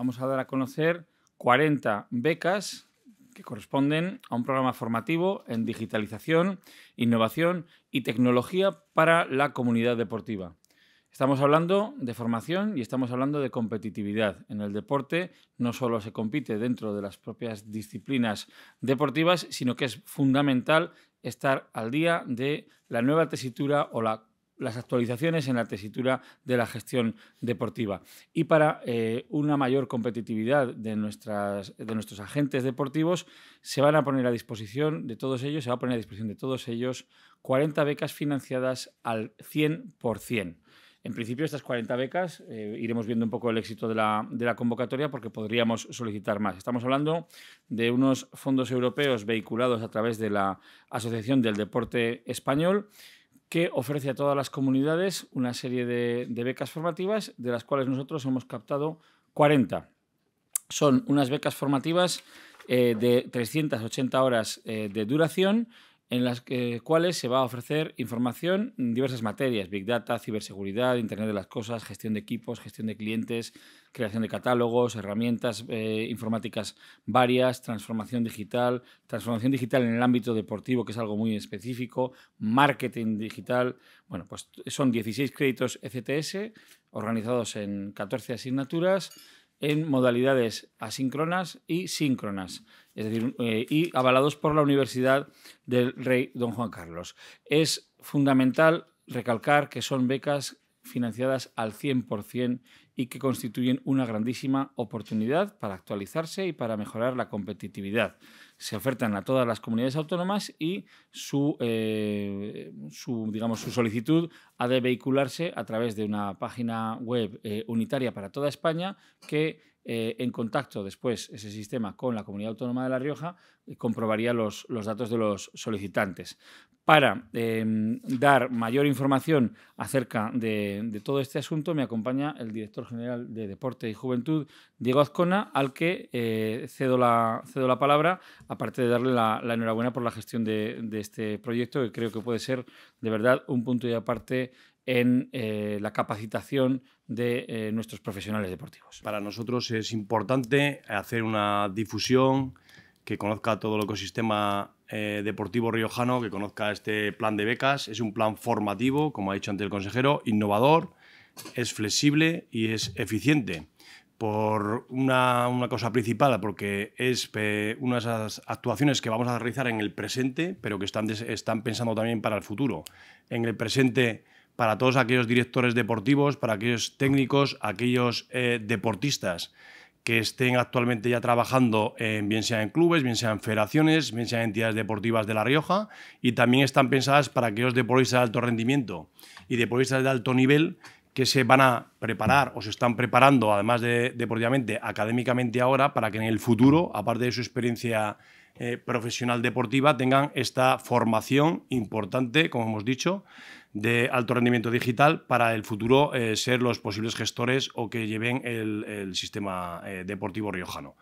vamos a dar a conocer 40 becas que corresponden a un programa formativo en digitalización, innovación y tecnología para la comunidad deportiva. Estamos hablando de formación y estamos hablando de competitividad. En el deporte no solo se compite dentro de las propias disciplinas deportivas, sino que es fundamental estar al día de la nueva tesitura o la las actualizaciones en la tesitura de la gestión deportiva. Y para eh, una mayor competitividad de, nuestras, de nuestros agentes deportivos, se van a poner a disposición de todos ellos, se va a poner a disposición de todos ellos 40 becas financiadas al 100%. En principio, estas 40 becas, eh, iremos viendo un poco el éxito de la, de la, convocatoria porque podríamos solicitar más. Estamos hablando de unos fondos europeos vehiculados a través de la Asociación del Deporte Español que ofrece a todas las comunidades una serie de, becas formativas, de las cuales nosotros hemos captado 40. Son unas becas formativas eh, de 380 horas eh, de duración en las cuales se va a ofrecer información en diversas materias, Big Data, ciberseguridad, Internet de las Cosas, gestión de equipos, gestión de clientes, creación de catálogos, herramientas eh, informáticas varias, transformación digital, transformación digital en el ámbito deportivo, que es algo muy específico, marketing digital. Bueno, pues son 16 créditos ECTS organizados en 14 asignaturas en modalidades asíncronas y síncronas es decir, eh, y avalados por la Universidad del Rey Don Juan Carlos. Es fundamental recalcar que son becas financiadas al 100% y que constituyen una grandísima oportunidad para actualizarse y para mejorar la competitividad. Se ofertan a todas las comunidades autónomas y su, eh, digamos, su solicitud ha de vehicularse a través de una página web eh, unitaria para toda España que eh, en contacto después ese sistema con la comunidad autónoma de La Rioja, eh, comprobaría los, datos de los solicitantes. Para em, dar mayor información acerca de, todo este asunto, me acompaña el director general de Deporte y Juventud, Diego Azcona, al que eh, cedo la, cedo, la, palabra, aparte de darle la, enhorabuena por la gestión de, de, este proyecto, que creo que puede ser de verdad un punto y aparte en eh, la capacitación de eh, nuestros profesionales deportivos. Para nosotros es importante hacer una difusión que conozca todo el ecosistema eh, deportivo riojano, que conozca este plan de becas. Es un plan formativo, como ha dicho antes el consejero, innovador, es flexible y es eficiente. Por una, cosa principal, porque es una de esas actuaciones que vamos a realizar en el presente, pero que están pensando también para el futuro. En el presente para todos aquellos directores deportivos, para aquellos técnicos, aquellos eh, deportistas que estén actualmente ya trabajando en, bien sean en clubes, bien sean federaciones, bien sean entidades deportivas de La Rioja, y también están pensadas para aquellos deportistas de alto rendimiento y deportistas de alto nivel que se van a preparar o se están preparando, además de deportivamente, académicamente ahora, para que en el futuro, aparte de su experiencia eh, profesional deportiva tengan esta formación importante, como hemos dicho, de alto rendimiento digital para el futuro eh, ser los posibles gestores o que lleven el, sistema eh, deportivo riojano.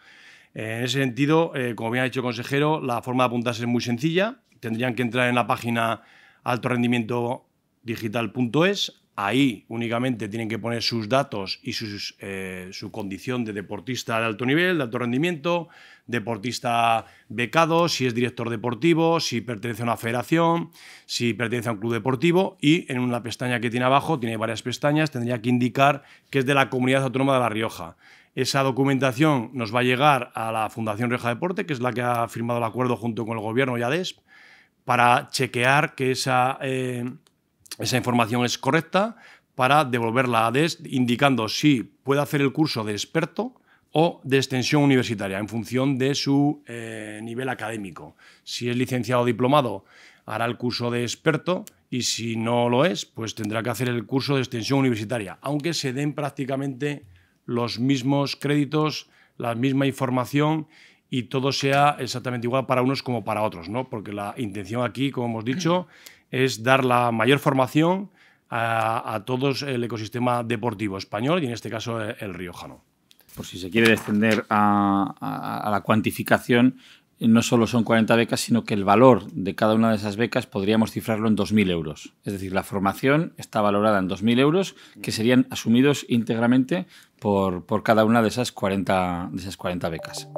En ese sentido, como bien ha dicho el consejero, la forma de apuntarse es muy sencilla. Tendrían que entrar en la página altorendimientodigital.es, Ahí únicamente tienen que poner sus datos y eh, su condición de deportista de alto nivel, de alto rendimiento, deportista becado, si es director deportivo, si pertenece a una federación, si pertenece a un club deportivo y en una pestaña que tiene abajo, tiene varias pestañas, tendría que indicar que es de la comunidad autónoma de La Rioja. Esa documentación nos va a llegar a la Fundación Rioja Deporte, que es la que ha firmado el acuerdo junto con el gobierno y ADESP, para chequear que esa... Eh, esa información es correcta para devolverla a des indicando si puede hacer el curso de experto o de extensión universitaria en función de su eh, nivel académico. Si es licenciado o diplomado, hará el curso de experto y si no lo es, pues tendrá que hacer el curso de extensión universitaria, aunque se den prácticamente los mismos créditos, la misma información y todo sea exactamente igual para unos como para otros, ¿no? Porque la intención aquí, como hemos dicho, es dar la mayor formación a, a todo el ecosistema deportivo español y en este caso el, riojano. Por si se quiere descender a, la cuantificación, no solo son 40 becas, sino que el valor de cada una de esas becas podríamos cifrarlo en 2.000 euros. Es decir, la formación está valorada en 2.000 euros que serían asumidos íntegramente por, por cada una de esas 40, de esas 40 becas.